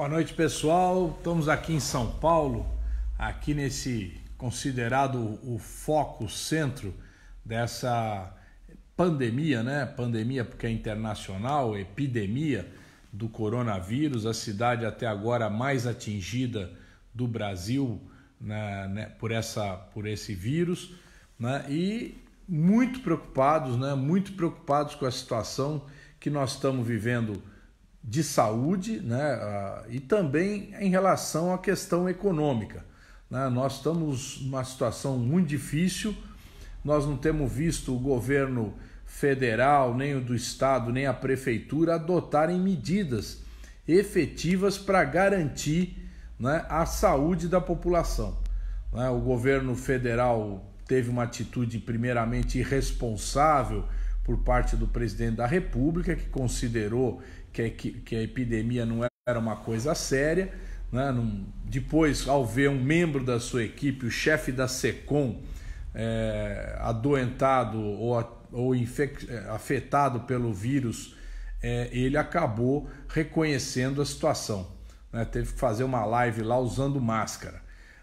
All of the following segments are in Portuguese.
Boa noite, pessoal. Estamos aqui em São Paulo, aqui nesse considerado o foco, o centro dessa pandemia, né? Pandemia porque é internacional, epidemia do coronavírus, a cidade até agora mais atingida do Brasil né, né, por, essa, por esse vírus, né? E muito preocupados, né? Muito preocupados com a situação que nós estamos vivendo de saúde né, e também em relação à questão econômica. Né? Nós estamos numa situação muito difícil, nós não temos visto o governo federal, nem o do estado, nem a prefeitura adotarem medidas efetivas para garantir né, a saúde da população. Né? O governo federal teve uma atitude primeiramente irresponsável por parte do presidente da República, que considerou que a, que a epidemia não era uma coisa séria. Né? depois, ao ver um membro da sua equipe, o chefe da SECOM, é, adoentado ou, ou infect, é, afetado pelo vírus, é, ele acabou reconhecendo a situação. Né? Teve que fazer uma live lá usando máscara.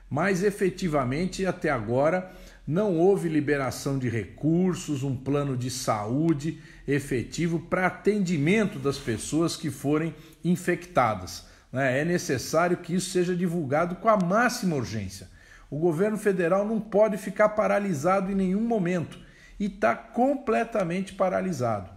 Mas efetivamente, até agora, não houve liberação de recursos, um plano de saúde efetivo para atendimento das pessoas que forem infectadas. Né? É necessário que isso seja divulgado com a máxima urgência. O governo federal não pode ficar paralisado em nenhum momento e está completamente paralisado.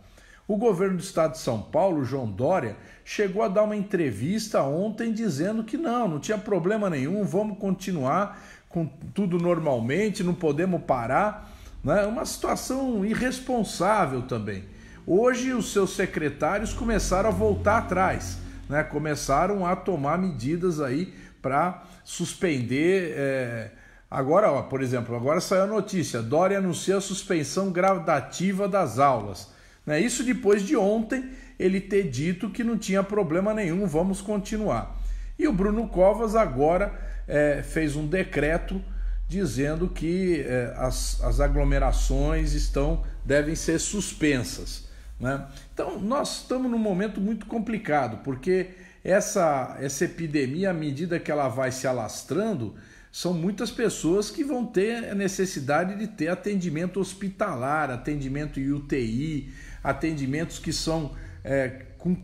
O governo do estado de São Paulo, João Dória, chegou a dar uma entrevista ontem dizendo que não, não tinha problema nenhum, vamos continuar com tudo normalmente, não podemos parar. Né? É uma situação irresponsável também. Hoje os seus secretários começaram a voltar atrás, né? começaram a tomar medidas aí para suspender. É... Agora, ó, por exemplo, agora saiu a notícia: Dória anuncia a suspensão gradativa das aulas. Né? Isso depois de ontem ele ter dito que não tinha problema nenhum, vamos continuar. E o Bruno Covas agora é, fez um decreto dizendo que é, as, as aglomerações estão devem ser suspensas. Né? Então, nós estamos num momento muito complicado, porque essa, essa epidemia, à medida que ela vai se alastrando, são muitas pessoas que vão ter a necessidade de ter atendimento hospitalar, atendimento em UTI, atendimentos que são é, com,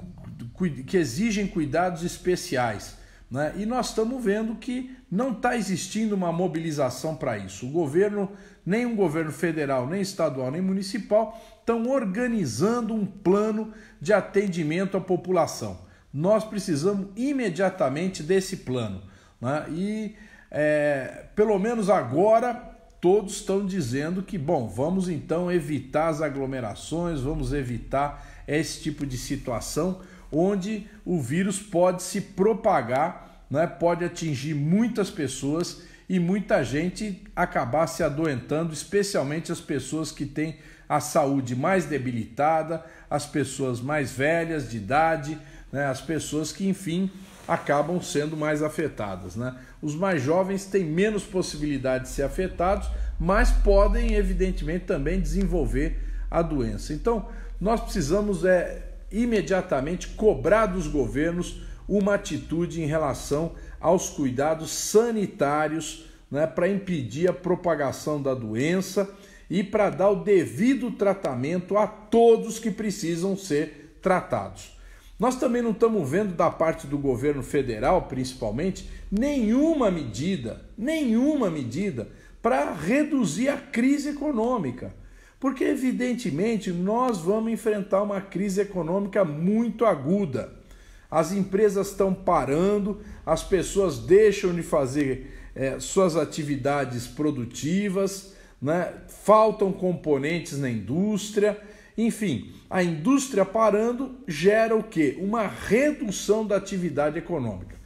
que exigem cuidados especiais. Né? E nós estamos vendo que não está existindo uma mobilização para isso. O governo, nem o governo federal, nem estadual, nem municipal, estão organizando um plano de atendimento à população. Nós precisamos imediatamente desse plano. Né? E é, pelo menos agora todos estão dizendo que, bom, vamos então evitar as aglomerações, vamos evitar esse tipo de situação onde o vírus pode se propagar, né? pode atingir muitas pessoas e muita gente acabar se adoentando, especialmente as pessoas que têm a saúde mais debilitada, as pessoas mais velhas de idade, né? as pessoas que, enfim, acabam sendo mais afetadas. Né? Os mais jovens têm menos possibilidade de ser afetados, mas podem, evidentemente, também desenvolver a doença. Então, nós precisamos é, imediatamente cobrar dos governos uma atitude em relação aos cuidados sanitários né, para impedir a propagação da doença e para dar o devido tratamento a todos que precisam ser tratados. Nós também não estamos vendo da parte do governo federal, principalmente, nenhuma medida, nenhuma medida para reduzir a crise econômica. Porque, evidentemente, nós vamos enfrentar uma crise econômica muito aguda. As empresas estão parando, as pessoas deixam de fazer é, suas atividades produtivas, né? faltam componentes na indústria. Enfim, a indústria parando gera o que? Uma redução da atividade econômica.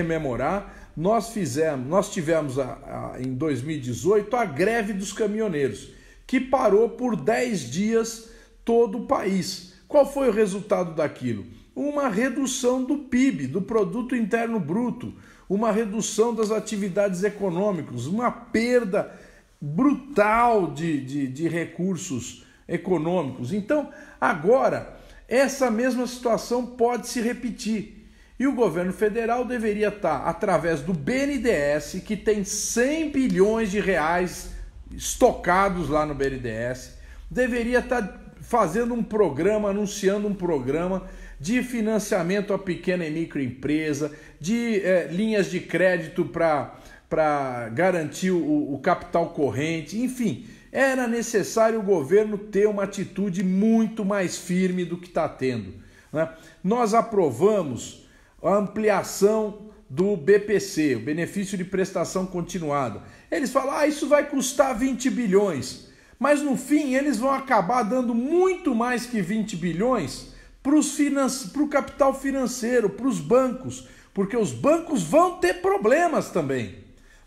Rememorar, nós fizemos, nós tivemos a, a, em 2018 a greve dos caminhoneiros que parou por 10 dias todo o país. Qual foi o resultado daquilo? Uma redução do PIB, do produto interno bruto, uma redução das atividades econômicas, uma perda brutal de, de, de recursos econômicos. Então, agora, essa mesma situação pode se repetir. E o governo federal deveria estar, através do BNDES, que tem 100 bilhões de reais estocados lá no BNDES, deveria estar tá fazendo um programa, anunciando um programa de financiamento à pequena e microempresa, de é, linhas de crédito para garantir o, o capital corrente, enfim. Era necessário o governo ter uma atitude muito mais firme do que está tendo. Né? Nós aprovamos a ampliação do BPC, o benefício de prestação continuada. Eles falam: "Ah, isso vai custar 20 bilhões". Mas no fim, eles vão acabar dando muito mais que 20 bilhões para o finan... capital financeiro, para os bancos, porque os bancos vão ter problemas também.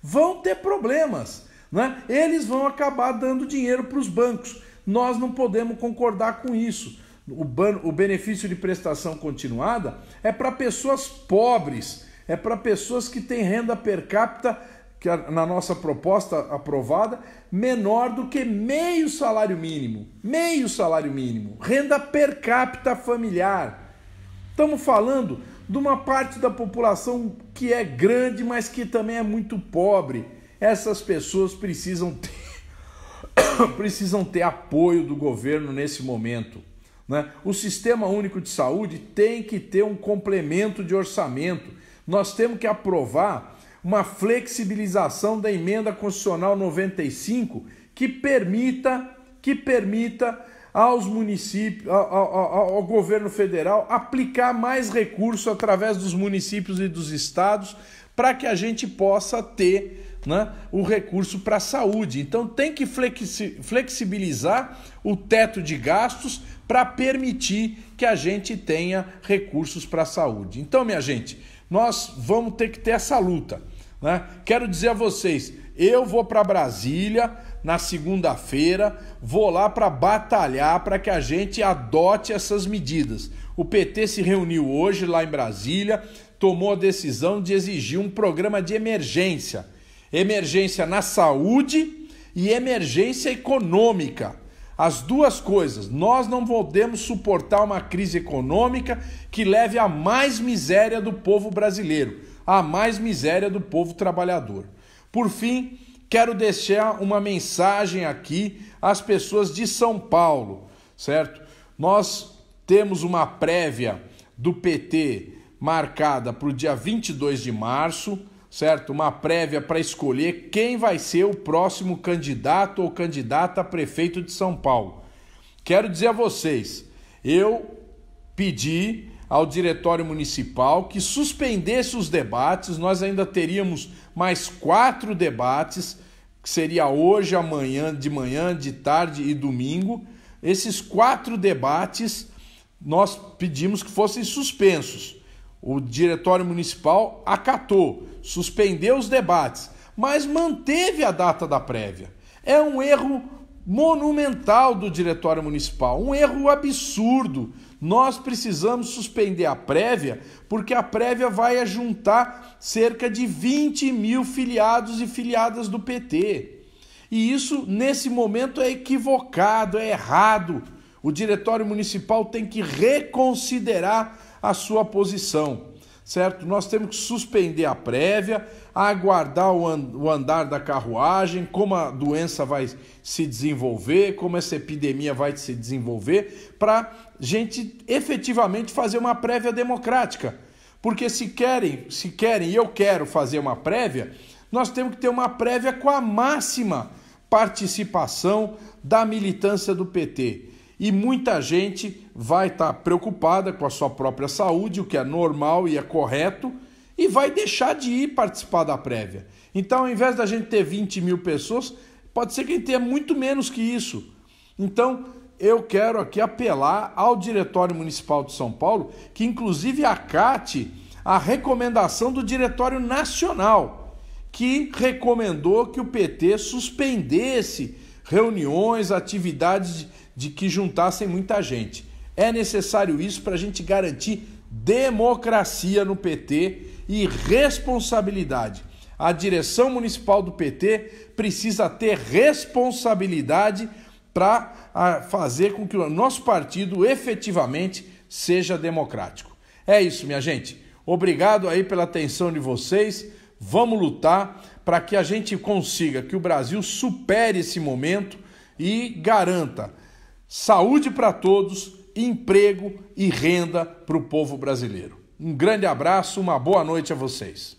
Vão ter problemas. Né? Eles vão acabar dando dinheiro para os bancos. Nós não podemos concordar com isso. O, ban... o benefício de prestação continuada é para pessoas pobres é para pessoas que têm renda per capita, que na nossa proposta aprovada, menor do que meio salário mínimo. Meio salário mínimo. Renda per capita familiar. Estamos falando de uma parte da população que é grande, mas que também é muito pobre. Essas pessoas precisam ter, precisam ter apoio do governo nesse momento. Né? O Sistema Único de Saúde tem que ter um complemento de orçamento nós temos que aprovar uma flexibilização da emenda constitucional 95 que permita que permita aos municípios, ao, ao, ao, governo federal aplicar mais recurso através dos municípios e dos estados para que a gente possa ter né, o recurso para a saúde. Então tem que flexibilizar o teto de gastos para permitir que a gente tenha recursos para a saúde. Então, minha gente, nós vamos ter que ter essa luta. Né? Quero dizer a vocês, eu vou para Brasília na segunda-feira, vou lá para batalhar para que a gente adote essas medidas. O PT se reuniu hoje lá em Brasília, tomou a decisão de exigir um programa de emergência. Emergência na saúde e emergência econômica. As duas coisas, nós não podemos suportar uma crise econômica que leve a mais miséria do povo brasileiro, a mais miséria do povo trabalhador. Por fim, quero deixar uma mensagem aqui às pessoas de São Paulo, certo? Nós temos uma prévia do PT marcada para o dia 22 de março, certo? Uma prévia para escolher quem vai ser o próximo candidato ou candidata a prefeito de São Paulo. Quero dizer a vocês, eu pedi ao Diretório Municipal que suspendesse os debates, nós ainda teríamos mais quatro debates, que seria hoje, amanhã, de manhã, de tarde e domingo. Esses quatro debates nós pedimos que fossem suspensos o Diretório Municipal acatou, suspendeu os debates, mas manteve a data da prévia. É um erro monumental do Diretório Municipal, um erro absurdo. Nós precisamos suspender a prévia, porque a prévia vai juntar cerca de 20 mil filiados e filiadas do PT. E isso, nesse momento, é equivocado, é errado o diretório municipal tem que reconsiderar a sua posição, certo? Nós temos que suspender a prévia, aguardar o andar da carruagem, como a doença vai se desenvolver, como essa epidemia vai se desenvolver, para gente efetivamente fazer uma prévia democrática. Porque se querem, se querem, e eu quero fazer uma prévia, nós temos que ter uma prévia com a máxima participação da militância do PT e muita gente vai estar tá preocupada com a sua própria saúde, o que é normal e é correto, e vai deixar de ir participar da prévia. Então, ao invés da gente ter 20 mil pessoas, pode ser que a gente tenha muito menos que isso. Então, eu quero aqui apelar ao Diretório Municipal de São Paulo, que inclusive acate a recomendação do Diretório Nacional, que recomendou que o PT suspendesse reuniões, atividades de que juntassem muita gente. É necessário isso para a gente garantir democracia no PT e responsabilidade. A direção municipal do PT precisa ter responsabilidade para ah, fazer com que o nosso partido efetivamente seja democrático. É isso, minha gente. Obrigado aí pela atenção de vocês. Vamos lutar para que a gente consiga que o Brasil supere esse momento e garanta saúde para todos, emprego e renda para o povo brasileiro. Um grande abraço, uma boa noite a vocês.